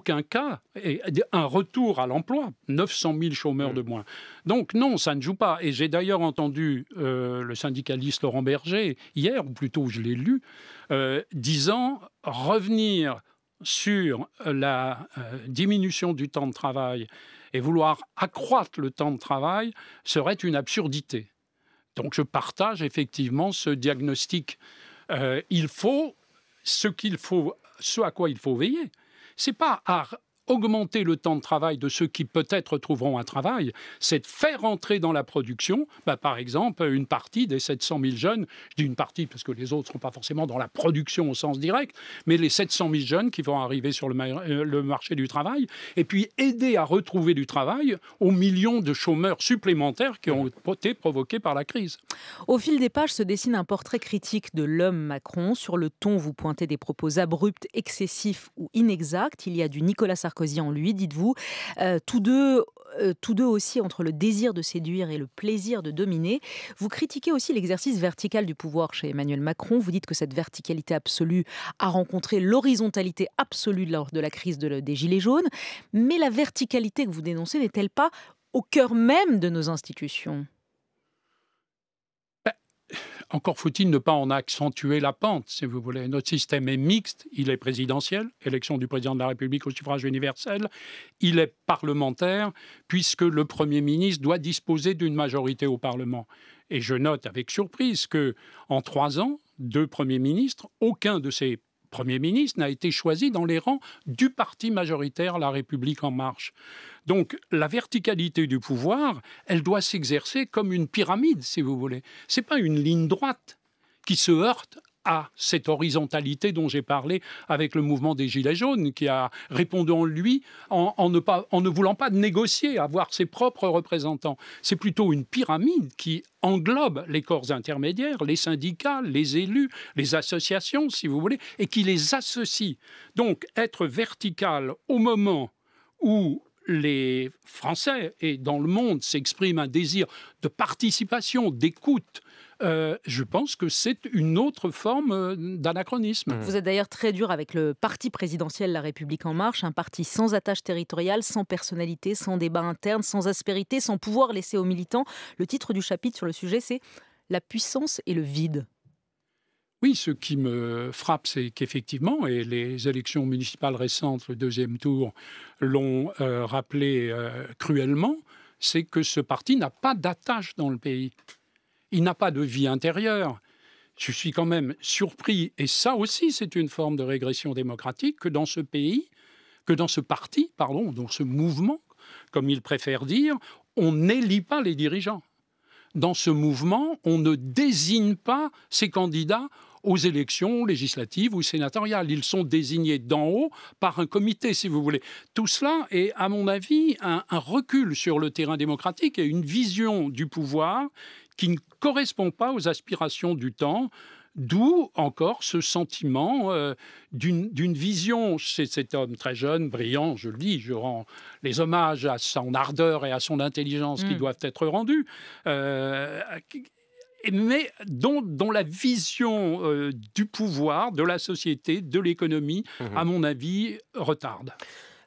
aucun cas un retour à l'emploi. 900 000 chômeurs de mm. moins. Donc non, ça ne joue pas. Et j'ai d'ailleurs entendu euh, le syndicaliste Laurent Berger, hier, ou plutôt je l'ai lu, euh, disant revenir sur la euh, diminution du temps de travail et vouloir accroître le temps de travail serait une absurdité. Donc je partage effectivement ce diagnostic. il faut ce qu'il faut, ce à quoi il faut veiller, c'est pas art augmenter le temps de travail de ceux qui peut-être trouveront un travail, c'est de faire entrer dans la production, bah, par exemple, une partie des 700 000 jeunes, je dis une partie parce que les autres ne sont pas forcément dans la production au sens direct, mais les 700 000 jeunes qui vont arriver sur le, euh, le marché du travail, et puis aider à retrouver du travail aux millions de chômeurs supplémentaires qui ont été provoqués par la crise. Au fil des pages se dessine un portrait critique de l'homme Macron. Sur le ton, vous pointez des propos abrupts, excessifs ou inexacts. Il y a du Nicolas Sarkozy en lui, dites-vous. Euh, tous deux euh, tous deux aussi entre le désir de séduire et le plaisir de dominer. Vous critiquez aussi l'exercice vertical du pouvoir chez Emmanuel Macron. Vous dites que cette verticalité absolue a rencontré l'horizontalité absolue lors de la crise des Gilets jaunes. Mais la verticalité que vous dénoncez n'est-elle pas au cœur même de nos institutions encore faut-il ne pas en accentuer la pente, si vous voulez. Notre système est mixte, il est présidentiel, élection du président de la République au suffrage universel, il est parlementaire, puisque le Premier ministre doit disposer d'une majorité au Parlement. Et je note avec surprise que, en trois ans, deux premiers ministres, aucun de ces Premier ministre n'a été choisi dans les rangs du parti majoritaire La République en marche. Donc la verticalité du pouvoir, elle doit s'exercer comme une pyramide, si vous voulez. Ce n'est pas une ligne droite qui se heurte à cette horizontalité dont j'ai parlé avec le mouvement des Gilets jaunes, qui a répondu en lui en, ne, ne voulant pas négocier, avoir ses propres représentants. C'est plutôt une pyramide qui englobe les corps intermédiaires, les syndicats, les élus, les associations, si vous voulez, et qui les associe. Donc être vertical au moment où les Français et dans le monde s'expriment un désir de participation, d'écoute, euh, je pense que c'est une autre forme euh, d'anachronisme. Vous êtes d'ailleurs très dur avec le parti présidentiel La République en marche, un parti sans attache territoriale, sans personnalité, sans débat interne, sans aspérité, sans pouvoir laisser aux militants. Le titre du chapitre sur le sujet, c'est La puissance et le vide. Oui, ce qui me frappe, c'est qu'effectivement, et les élections municipales récentes, le deuxième tour, l'ont euh, rappelé cruellement, c'est que ce parti n'a pas d'attache dans le pays. Il n'a pas de vie intérieure. Je suis quand même surpris, et ça aussi c'est une forme de régression démocratique, que dans ce pays, que dans ce parti, pardon, dans ce mouvement, comme il préfère dire, on n'élit pas les dirigeants. Dans ce mouvement, on ne désigne pas ses candidats aux élections législatives ou sénatoriales. Ils sont désignés d'en haut par un comité, si vous voulez. Tout cela est, à mon avis, un, un, recul sur le terrain démocratique et une vision du pouvoir qui ne correspond pas aux aspirations du temps. D'où encore ce sentiment euh, d'une vision chez cet homme très jeune, brillant, je le dis, je rends les hommages à son ardeur et à son intelligence qui mm. doivent être rendus, euh, mais dont, la vision euh, du pouvoir, de la société, de l'économie, mm-hmm. à mon avis, retarde.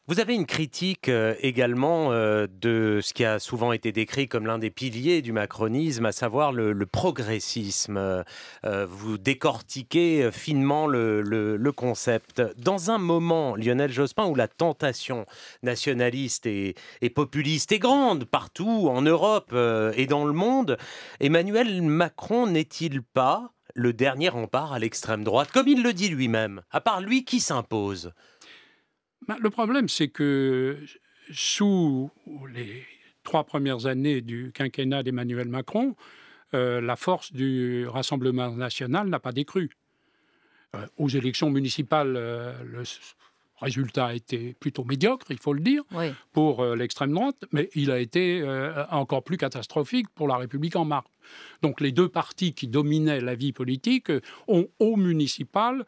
Vous avez une critique euh, également euh, de ce qui a souvent été décrit comme l'un des piliers du macronisme, à savoir le, progressisme. Euh, vous décortiquez finement le, concept. Dans un moment, Lionel Jospin, où la tentation nationaliste et, et populiste est grande partout, en Europe et dans le monde, Emmanuel Macron n'est-il pas le dernier rempart à l'extrême droite, comme il le dit lui-même À part lui, qui s'impose ben, le problème, c'est que sous les trois premières années du quinquennat d'Emmanuel Macron, euh, la force du Rassemblement national n'a pas décru. Euh, aux élections municipales, euh, le résultat a été plutôt médiocre, il faut le dire, pour l'extrême droite, mais il a été encore plus catastrophique pour la République en marche. Donc les deux partis qui dominaient la vie politique ont au municipal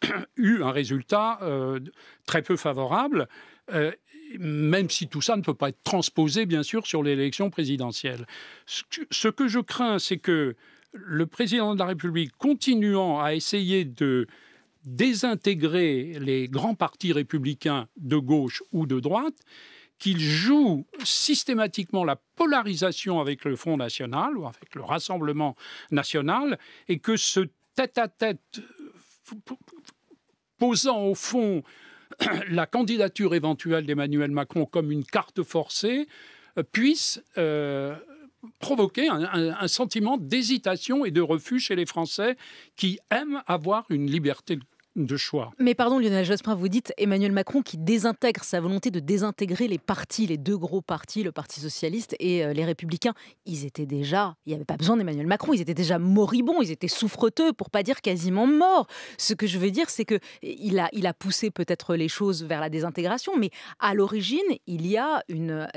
eu un résultat euh, très peu favorable, euh, même si tout ça ne peut pas être transposé, bien sûr, sur l'élection présidentielle. Ce que, je crains, c'est que le président de la République, continuant à essayer de désintégrer les grands partis républicains de gauche ou de droite, qu'il joue systématiquement la polarisation avec le Front national ou avec le Rassemblement national, et que ce tête-à-tête tête à tête posant au fond la candidature éventuelle d'Emmanuel Macron comme une carte forcée, euh, puisse euh, provoquer un, sentiment d'hésitation et de refus chez les Français qui aiment avoir une liberté de de choix. Mais pardon, Lionel Jospin, vous dites Emmanuel Macron qui désintègre sa volonté de désintégrer les partis, les deux gros partis, le Parti socialiste et euh, les Républicains. Ils étaient déjà, il n'y avait pas besoin d'Emmanuel Macron, ils étaient déjà moribonds, ils étaient souffreteux, pour pas dire quasiment morts. Ce que je veux dire, c'est que eh, il a, il a poussé peut-être les choses vers la désintégration, mais à l'origine, il y a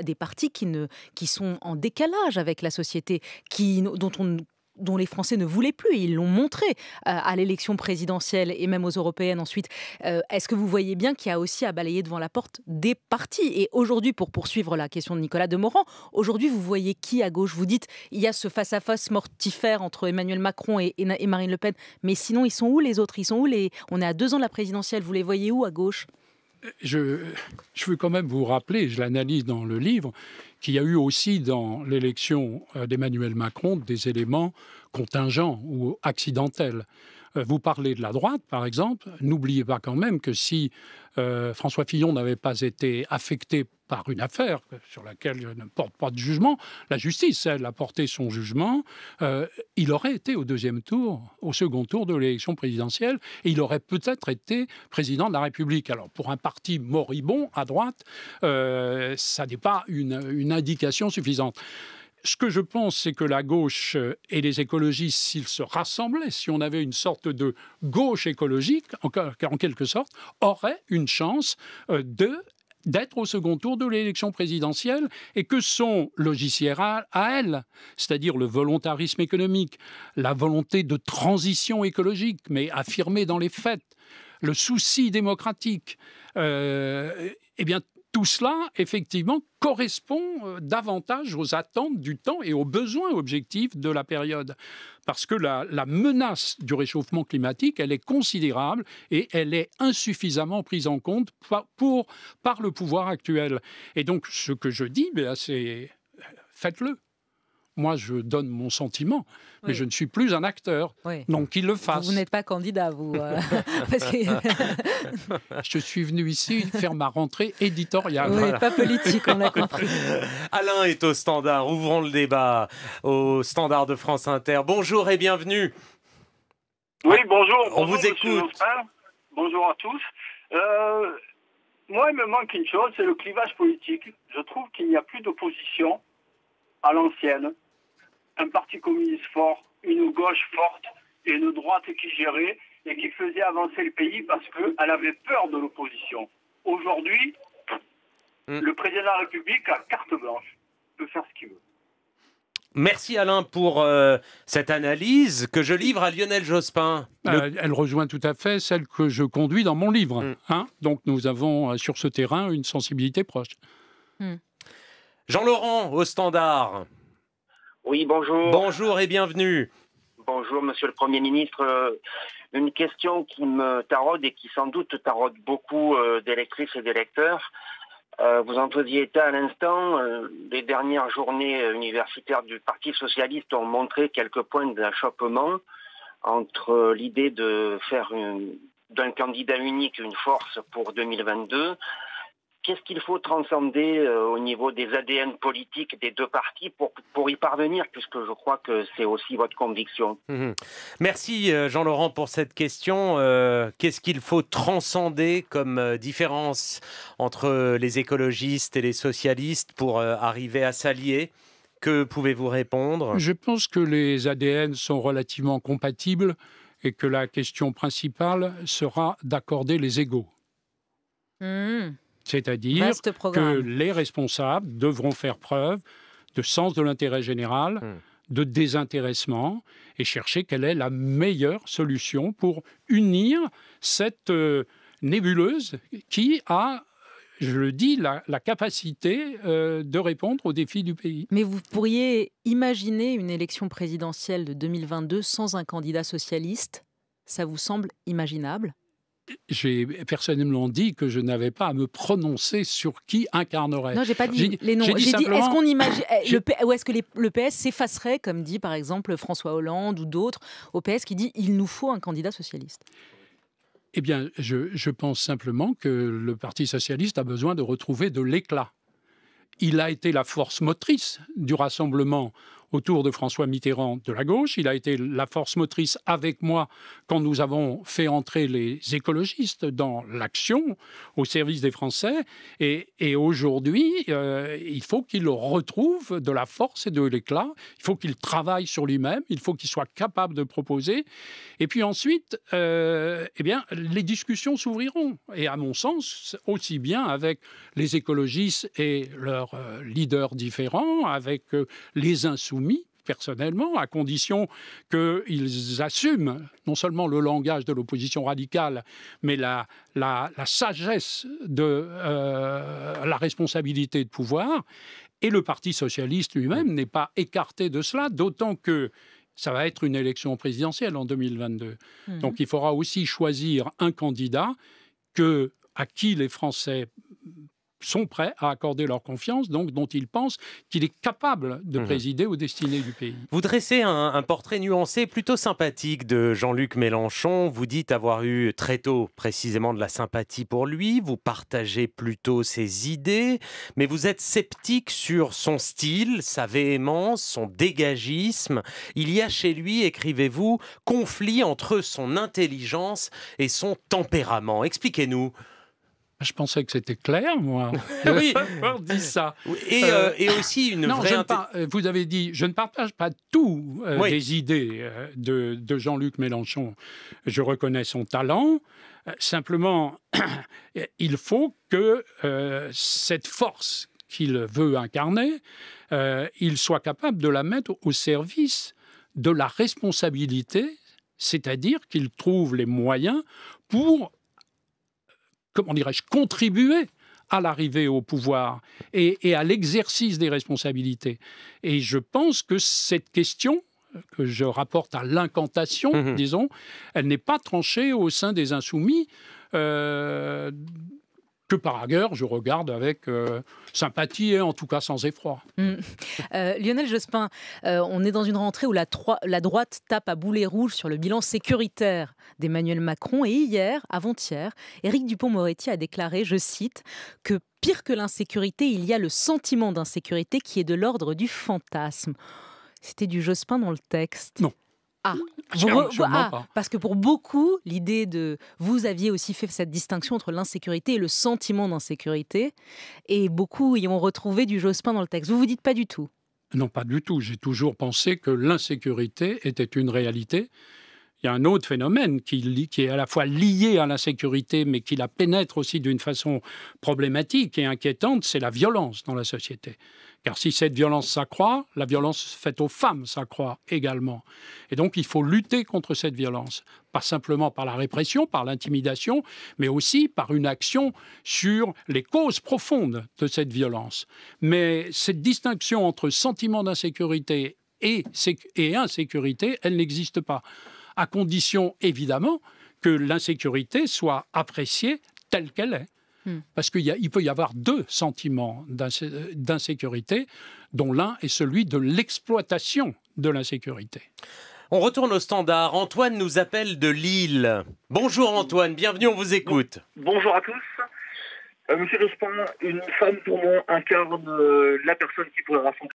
des partis qui, ne, qui sont en décalage avec la société, qui, dont on dont les Français ne voulaient plus. ils l'ont montré euh, à l'élection présidentielle et même aux européennes ensuite. Euh, est-ce que vous voyez bien qu'il y a aussi à balayer devant la porte des partis Et aujourd'hui, pour poursuivre la question de Nicolas Demorand, aujourd'hui, vous voyez qui à gauche Vous dites, il y a ce face-à-face mortifère entre Emmanuel Macron et, Marine Le Pen. Mais sinon, ils sont où les autres Ils sont où les... On est à deux ans de la présidentielle. Vous les voyez où à gauche je, veux quand même vous rappeler, je l'analyse dans le livre, qu'il y a eu aussi dans l'élection euh, d'Emmanuel Macron des éléments contingents ou accidentels. Euh, vous parlez de la droite, par exemple. N'oubliez pas quand même que si euh, François Fillon n'avait pas été affecté par une affaire sur laquelle je ne porte pas de jugement, la justice, elle, a porté son jugement, euh, il aurait été au deuxième tour, au second tour de l'élection présidentielle, et il aurait peut-être été président de la République. Alors, pour un parti moribond à droite, ça n'est pas une indication suffisante. Ce que je pense, c'est que la gauche et les écologistes, s'ils se rassemblaient, si on avait une sorte de gauche écologique, en, en quelque sorte, auraient une chance euh, de d'être au second tour de l'élection présidentielle et que son logiciel à, elle, c'est-à-dire le volontarisme économique, la volonté de transition écologique, mais affirmée dans les faits, le souci démocratique, euh, eh bien, tout cela, effectivement, correspond euh, davantage aux attentes du temps et aux besoins objectifs de la période. Parce que la, menace du réchauffement climatique, elle est considérable et elle est insuffisamment prise en compte par, par le pouvoir actuel. Et donc, ce que je dis, ben, c'est euh, faites-le. Moi, je donne mon sentiment, mais je ne suis plus un acteur. Donc, qu'il le fasse. Vous, n'êtes pas candidat, vous. Euh, je suis venu ici faire ma rentrée éditoriale. Vous voilà. pas politique, on a compris. Alain est au standard. Ouvrons le débat au standard de France Inter. Bonjour et bienvenue. Oui, bonjour. On vous écoute. Bonjour à tous. Euh, moi, il me manque une chose, c'est le clivage politique. Je trouve qu'il n'y a plus d'opposition à l'ancienne un parti communiste fort, une gauche forte et une droite qui gérait et qui faisait avancer le pays parce qu'elle avait peur de l'opposition. Aujourd'hui, mm. le président de la République a carte blanche, peut faire ce qu'il veut. Merci Alain pour euh, cette analyse que je livre à Lionel Jospin. Euh, elle rejoint tout à fait celle que je conduis dans mon livre. Mm. Hein. Donc nous avons euh, sur ce terrain une sensibilité proche. Mm. Jean-Laurent au standard. Oui, bonjour. Bonjour et bienvenue. Bonjour, Monsieur le Premier ministre. Euh, une question qui me taraude et qui sans doute taraude beaucoup euh, d'électrices et d'électeurs. Euh, vous en faisiez état à l'instant. Les dernières journées universitaires du Parti socialiste ont montré quelques points d'achoppement entre l'idée de faire d'un candidat unique une force pour 2022 Qu'est-ce qu'il faut transcender euh, au niveau des ADN politiques des deux partis pour, pour y parvenir, puisque je crois que c'est aussi votre conviction mhm. Merci euh, Jean-Laurent pour cette question. Euh, qu'est-ce qu'il faut transcender comme différence entre les écologistes et les socialistes pour arriver à s'allier que pouvez-vous répondre Je pense que les ADN sont relativement compatibles et que la question principale sera d'accorder les égaux. Hmm. C'est-à-dire que les responsables devront faire preuve de sens de l'intérêt général, hmm. de désintéressement, et chercher quelle est la meilleure solution pour unir cette euh, nébuleuse qui a je le dis, la, capacité euh, de répondre aux défis du pays. Mais vous pourriez imaginer une élection présidentielle de 2022 sans un candidat socialiste Ça vous semble imaginable j'ai personnellement dit que je n'avais pas à me prononcer sur qui incarnerait. Non, j'ai pas dit les noms. J'ai dit, est-ce qu'on eh, ou est-ce que le PS s'effacerait, comme dit par exemple François Hollande ou d'autres au PS qui dit il nous faut un candidat socialiste. Eh bien, je, je pense simplement que le Parti socialiste a besoin de retrouver de l'éclat. Il a été la force motrice du rassemblement autour de François Mitterrand de la gauche. Il a été la force motrice avec moi quand nous avons fait entrer les écologistes dans l'action au service des Français. Et, aujourd'hui, euh, il faut qu'il retrouve de la force et de l'éclat. Il faut qu'il travaille sur lui-même. Il faut qu'il soit capable de proposer. Et puis ensuite, euh, eh bien, les discussions s'ouvriront. Et à mon sens, aussi bien avec les écologistes et leurs euh, leaders différents, avec les insoumis personnellement, à condition qu'ils assument non seulement le langage de l'opposition radicale, mais la, sagesse de euh, la responsabilité de pouvoir. Et le Parti socialiste lui-même n'est pas écarté de cela, d'autant que ça va être une élection présidentielle en 2022. Mhm. Donc il faudra aussi choisir un candidat que, à qui les Français sont prêts à accorder leur confiance, donc dont ils pensent qu'il est capable de mhm. présider au aux destinées du pays. Vous dressez un portrait nuancé plutôt sympathique de Jean-Luc Mélenchon. Vous dites avoir eu très tôt précisément de la sympathie pour lui. Vous partagez plutôt ses idées, mais vous êtes sceptique sur son style, sa véhémence, son dégagisme. Il y a chez lui, écrivez-vous, conflit entre son intelligence et son tempérament. Expliquez-nous. Ah, je pensais que c'était clair, moi. oui, avoir dit ça. Euh, euh, et, aussi une non, vraie. Euh, vous avez dit, je ne partage pas tout des les idées de, de Jean-Luc Mélenchon. Je reconnais son talent. Simplement, il faut que cette force qu'il veut incarner, il soit capable de la mettre au service de la responsabilité, c'est-à-dire qu'il trouve les moyens pour comment dirais-je, contribuer à l'arrivée au pouvoir et, à l'exercice des responsabilités. Et je pense que cette question, euh, que je rapporte à l'incantation, mmh disons, elle n'est pas tranchée au sein des insoumis. Euh, que par ailleurs je regarde avec euh, sympathie et en tout cas sans effroi. Mm. Euh, Lionel Jospin, euh, on est dans une rentrée où la, droite tape à boulet rouge sur le bilan sécuritaire d'Emmanuel Macron et hier, avant-hier, Éric Dupont-Moretti a déclaré, je cite, que pire que l'insécurité, il y a le sentiment d'insécurité qui est de l'ordre du fantasme. C'était du Jospin dans le texte. Non, ah, ah parce que pour beaucoup, l'idée de. Vous aviez aussi fait cette distinction entre l'insécurité et le sentiment d'insécurité. Et beaucoup y ont retrouvé du Jospin dans le texte. Vous vous dites pas du tout Non, pas du tout. J'ai toujours pensé que l'insécurité était une réalité il y a un autre phénomène qui, est à la fois lié à l'insécurité, mais qui la pénètre aussi d'une façon problématique et inquiétante, c'est la violence dans la société. Car si cette violence s'accroît, la violence faite aux femmes s'accroît également. Et donc il faut lutter contre cette violence, pas simplement par la répression, par l'intimidation, mais aussi par une action sur les causes profondes de cette violence. Mais cette distinction entre sentiment d'insécurité et, et insécurité, elle n'existe pas à condition évidemment que l'insécurité soit appréciée telle qu'elle est. Hmm. Parce qu'il peut y avoir deux sentiments d'insécurité, dont l'un est celui de l'exploitation de l'insécurité. On retourne au standard. Antoine nous appelle de Lille. Bonjour Antoine, bienvenue, on vous écoute. Bonjour à tous. Euh, monsieur répond une femme pour moi incarne de euh, la personne qui pourrait rassembler